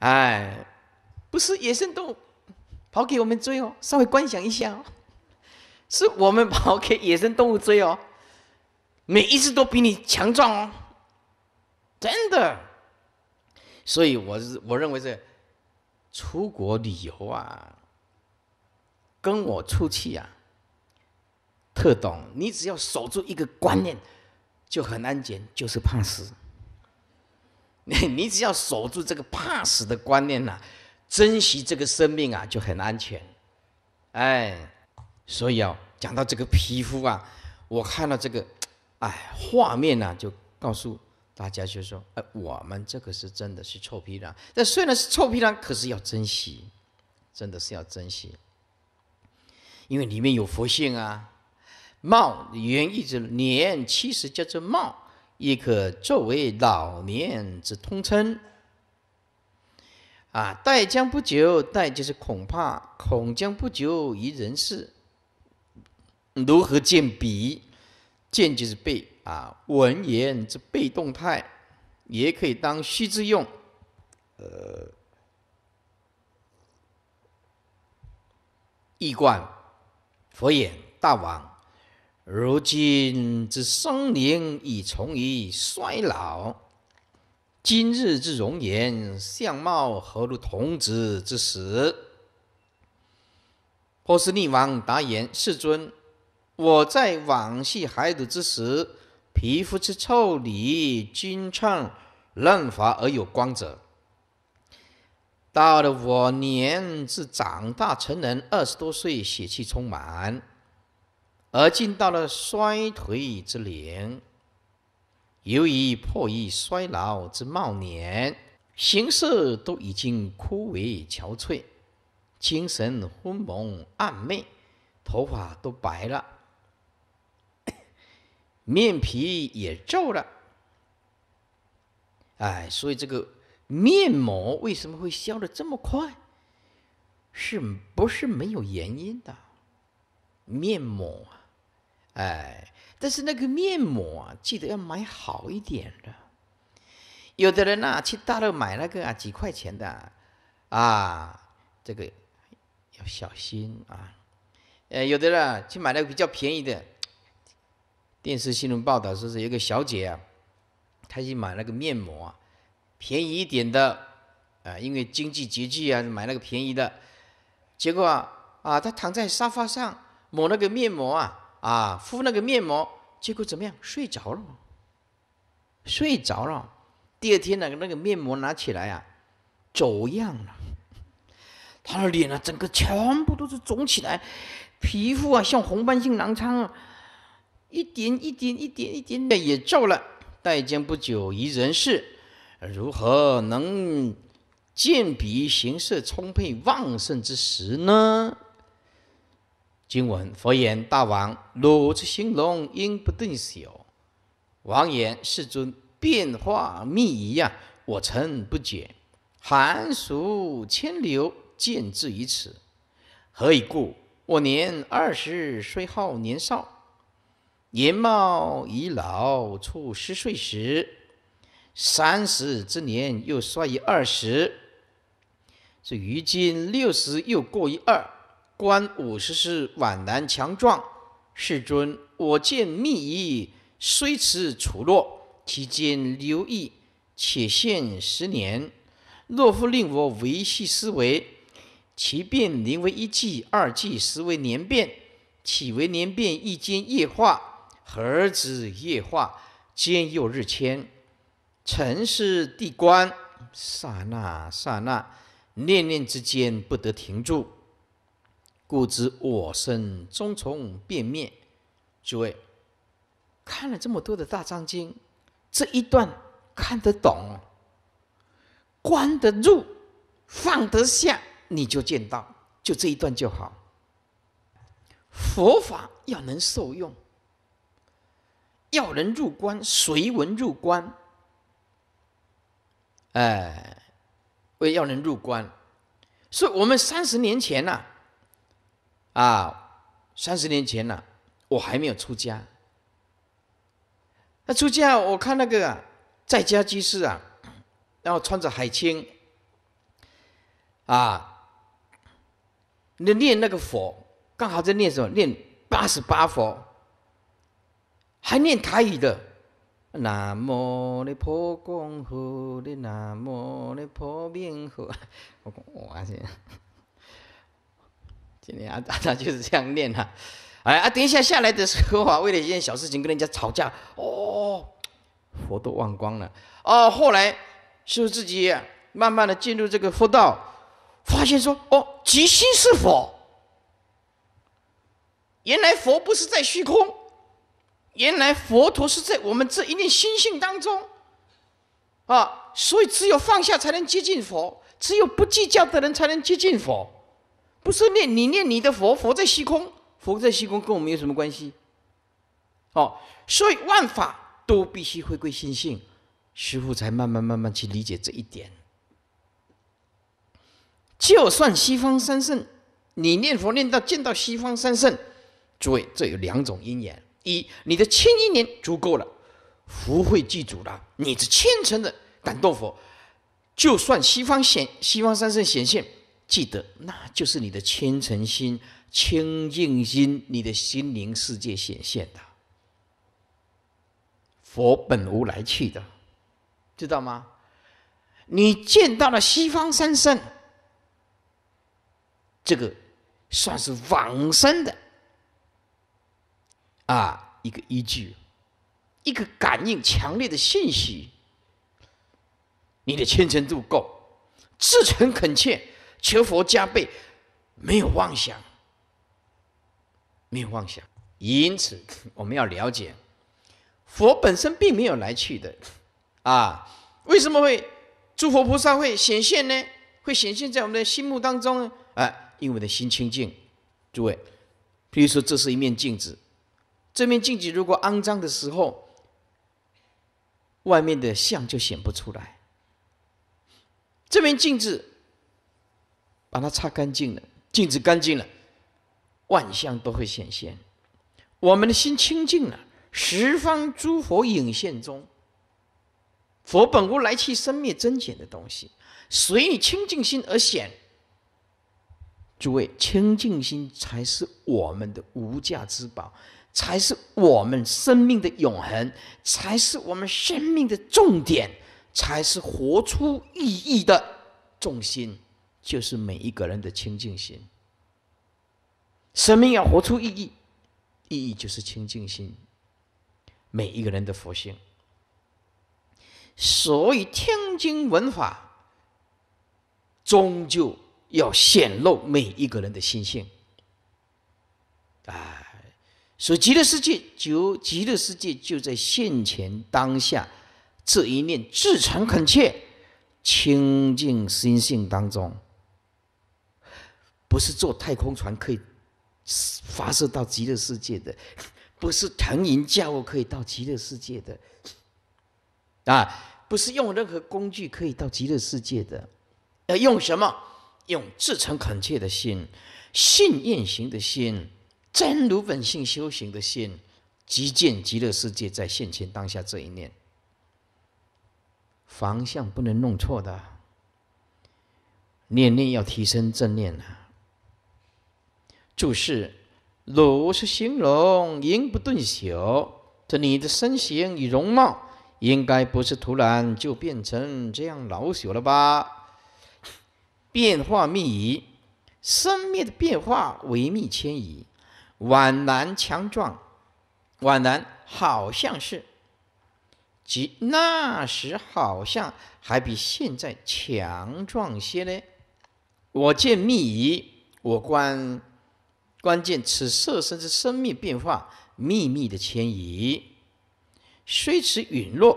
哎，不是野生动物跑给我们追哦，稍微观想一下哦，是我们跑给野生动物追哦，每一只都比你强壮哦，真的。所以我是我认为是出国旅游啊，跟我出去啊，特懂。你只要守住一个观念，就很安全，就是怕死。你 你只要守住这个怕死的观念呐，珍惜这个生命啊，就很安全。哎，所以啊，讲到这个皮肤啊，我看到这个，哎，画面呐，就告诉大家就说，哎，我们这个是真的是臭皮囊，但虽然是臭皮囊，可是要珍惜，真的是要珍惜，因为里面有佛性啊。貌源意这年其实叫做貌。亦可作为老年之通称。啊，待将不久，待就是恐怕，恐将不久于人世。如何见彼？见就是被啊，文言之被动态，也可以当虚之用。呃，易观，佛眼大王。如今之生灵已从于衰老，今日之容颜相貌何如童子之时？波斯匿王答言：“世尊，我在往昔孩童之时，皮肤之臭里，均畅嫩滑而有光泽。到了我年至长大成人，二十多岁，血气充满。”而进到了衰退之年，由于迫于衰老之茂年，形色都已经枯萎憔悴，精神昏蒙暗昧，头发都白了，面皮也皱了。哎，所以这个面膜为什么会消的这么快？是不是没有原因的面膜？哎，但是那个面膜啊，记得要买好一点的。有的人呢去大陆买那个啊几块钱的，啊，这个要小心啊。呃，有的人去买那个比较便宜的。电视新闻报道说是有个小姐啊，她去买那个面膜啊，便宜一点的啊，因为经济拮据啊，买那个便宜的，结果啊啊，她躺在沙发上抹那个面膜啊。啊，敷那个面膜，结果怎么样？睡着了，睡着了。第二天呢，那个面膜拿起来啊，走样了。他的脸啊，整个全部都是肿起来，皮肤啊，像红斑性囊疮啊，一点一点一点一点的也皱了。待见不久，于人世，如何能见彼形色充沛旺盛之时呢？今闻佛言：“大王，汝之形容应不断小。”王言：“世尊，变化密一样，我曾不解。寒暑千流，见至于此，何以故？我年二十，虽好年少，年貌已老，处十岁时，三十之年又衰于二十，是于今六十又过于二。”观五十世宛南强壮，世尊，我见密仪虽持除落，其间留意，且现十年。若复令我维系思维，其变临为一季、二季、实为年变？岂为年变？一间夜化，何止夜化？兼又日迁。尘世地观，刹那刹那，念念之间不得停住。故知我身终从变灭。诸位看了这么多的大藏经，这一段看得懂、关得住、放得下，你就见到，就这一段就好。佛法要能受用，要能入关，随文入关。哎，为要能入关，所以我们三十年前呐。啊，三十年前啊，我还没有出家。那出家，我看那个啊，在家居士啊，然后穿着海青，啊，那念那个佛，刚好在念什么？念八十八佛，还念台语的。南无的破光佛，南无的破冰佛，我我先。啊，大 就是这样念哈，哎啊，等一下下来的时候啊，为了一件小事情跟人家吵架，哦，佛都忘光了。哦，后来是自己慢慢的进入这个佛道，发现说，哦，即心是佛。原来佛不是在虚空，原来佛陀是在我们这一念心性当中，啊，所以只有放下才能接近佛，只有不计较的人才能接近佛。不是念你念你的佛，佛在虚空，佛在虚空，跟我们有什么关系？哦，所以万法都必须回归心性，师傅才慢慢慢慢去理解这一点。就算西方三圣，你念佛念到见到西方三圣，诸位这有两种因缘：一，你的千一年足够了，福慧具足了，你是虔诚的感动佛；就算西方显西方三圣显现。记得，那就是你的虔诚心、清净心，你的心灵世界显现的。佛本无来去的，知道吗？你见到了西方三圣，这个算是往生的啊，一个依据，一个感应强烈的信息。你的虔诚度够，至诚恳切。求佛加倍，没有妄想，没有妄想，因此我们要了解，佛本身并没有来去的，啊，为什么会诸佛菩萨会显现呢？会显现在我们的心目当中？啊，因为的心清净。诸位，比如说这是一面镜子，这面镜子如果肮脏的时候，外面的相就显不出来。这面镜子。把它擦干净了，镜子干净了，万象都会显现。我们的心清净了，十方诸佛影现中。佛本无来去生灭增减的东西，随你清净心而显。诸位，清净心才是我们的无价之宝，才是我们生命的永恒，才是我们生命的重点，才是活出意义的重心。就是每一个人的清净心，生命要活出意义，意义就是清净心，每一个人的佛性。所以听经闻法，终究要显露每一个人的心性。哎，所以极乐世界就极乐世界就在现前当下这一念至诚恳切清净心性当中。不是坐太空船可以发射到极乐世界的，不是腾云驾雾可以到极乐世界的，啊，不是用任何工具可以到极乐世界的。要用什么？用至诚恳切的心，信愿行的心，真如本性修行的心，极见极乐世界在现前当下这一念，方向不能弄错的，念念要提升正念啊！注释：鲁是形容，赢不顿朽。这你的身形与容貌，应该不是突然就变成这样老朽了吧？变化密矣，生命的变化维密迁移。皖南强壮，皖南好像是，即那时好像还比现在强壮些呢。我见密矣，我观。关键，此色身之生命变化秘密的迁移，虽此陨落，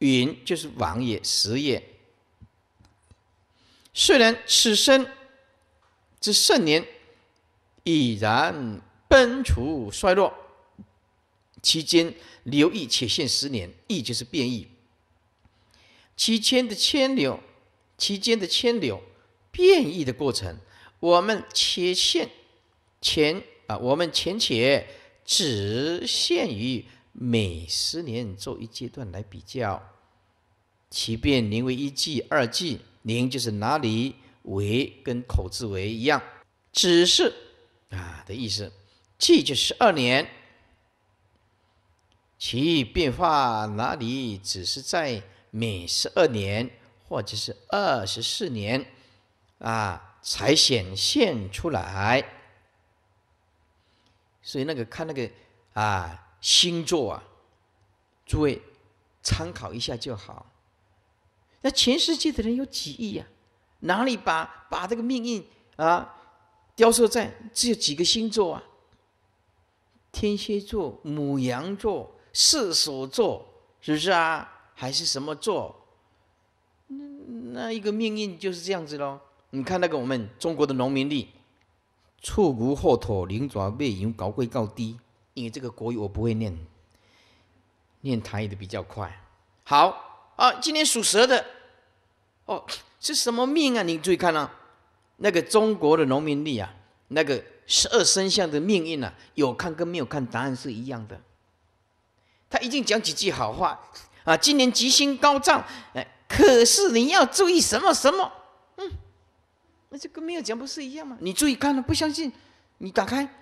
陨就是亡也，死也。虽然此生之盛年已然奔除衰落，期间留意且现十年，意就是变异，期间的迁流，期间的迁流，变异的过程。我们切现前啊，我们前且只限于每十年做一阶段来比较，其变零为一季二季，零就是哪里为跟口字为一样，只是啊的意思，季就是二年，其变化哪里只是在每十二年或者是二十四年。啊，才显现出来，所以那个看那个啊星座啊，诸位参考一下就好。那全世界的人有几亿呀？哪里把把这个命运啊雕塑在只有几个星座啊？天蝎座、母羊座、射手座，是不是啊？还是什么座？那那一个命运就是这样子喽。你看那个我们中国的农民历，触骨后土，灵爪背影，高贵高低。因为这个国语我不会念，念台语的比较快。好啊，今年属蛇的，哦是什么命啊？你注意看啊，那个中国的农民历啊，那个十二生肖的命运啊，有看跟没有看答案是一样的。他一定讲几句好话啊，今年吉星高照，哎，可是你要注意什么什么。那这跟没有讲不是一样吗？你注意看了，不相信？你打开，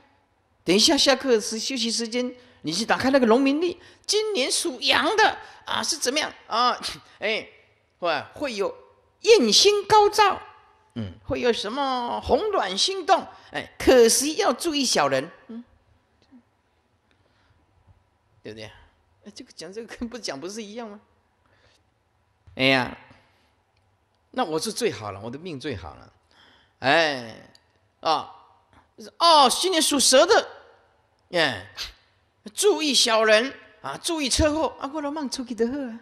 等一下下课时休息时间，你去打开那个农民历。今年属羊的啊，是怎么样啊？哎，会会有艳星高照，嗯，会有什么红鸾心动？哎，可惜要注意小人，嗯，对不对？哎，这个讲这个跟不讲不是一样吗？哎呀，那我是最好了，我的命最好了。哎，啊，哦，心年属蛇的，嗯，注意小人啊，注意车祸啊，我老忙出去的好啊。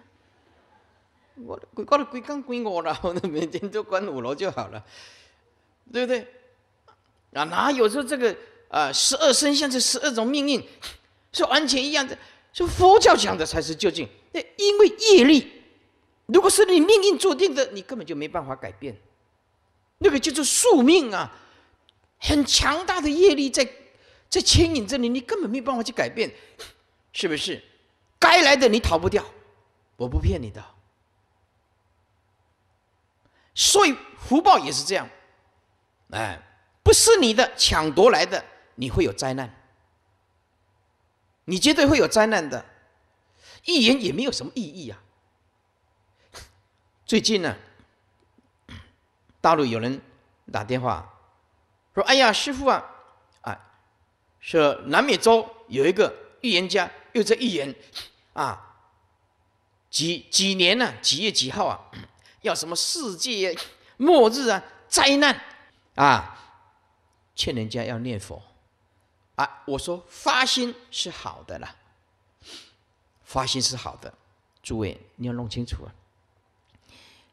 我，我了归我，归五楼，每天就关五楼就好了，对不对？啊，哪有说这个啊，十二生肖这十二种命运，是完全一样的，说佛教讲的才是究竟。那因为业力，如果是你命运注定的，你根本就没办法改变。那个叫做宿命啊，很强大的业力在在牵引着你，你根本没有办法去改变，是不是？该来的你逃不掉，我不骗你的。所以福报也是这样，哎，不是你的抢夺来的，你会有灾难，你绝对会有灾难的，预言也没有什么意义啊。最近呢？大陆有人打电话说：“哎呀，师傅啊，啊，说南美洲有一个预言家又在预言，啊，几几年呢？几月几号啊？要什么世界末日啊？灾难啊？劝人家要念佛啊？我说发心是好的了，发心是好的，诸位你要弄清楚啊，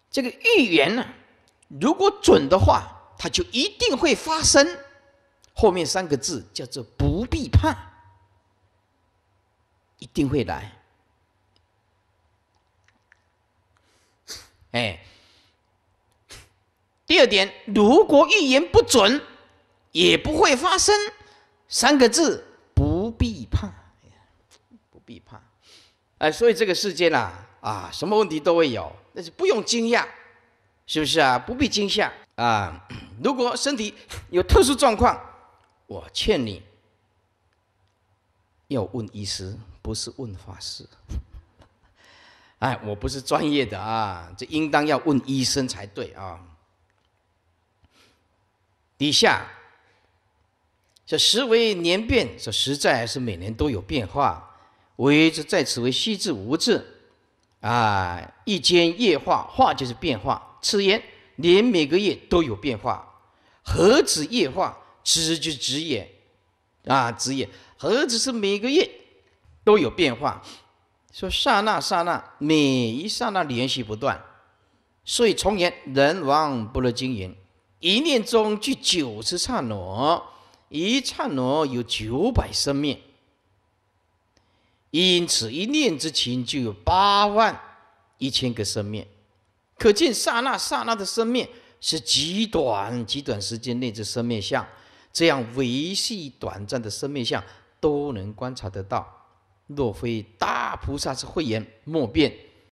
这个预言呢？”如果准的话，它就一定会发生。后面三个字叫做“不必怕”，一定会来。哎，第二点，如果预言不准，也不会发生。三个字“不必怕”，不必怕。哎，所以这个世界呢、啊，什么问题都会有，那就不用惊讶。是不是啊？不必惊吓啊！如果身体有特殊状况，我劝你要问医师，不是问法师。哎，我不是专业的啊，这应当要问医生才对啊。底下这实为年变，这实在是每年都有变化。为这在此为虚字无字啊，一兼夜化，化就是变化。此言，连每个月都有变化，何止夜化？其就职业，啊，职业何止是每个月都有变化？说刹那刹那，每一刹那联系不断，所以从言人亡不能经营，一念中具九次刹那，一刹那有九百生命，因此一念之情就有八万一千个生命。可见刹那刹那的生命是极短极短时间内的生命相，这样维系短暂的生命相都能观察得到。若非大菩萨之慧眼，莫辨。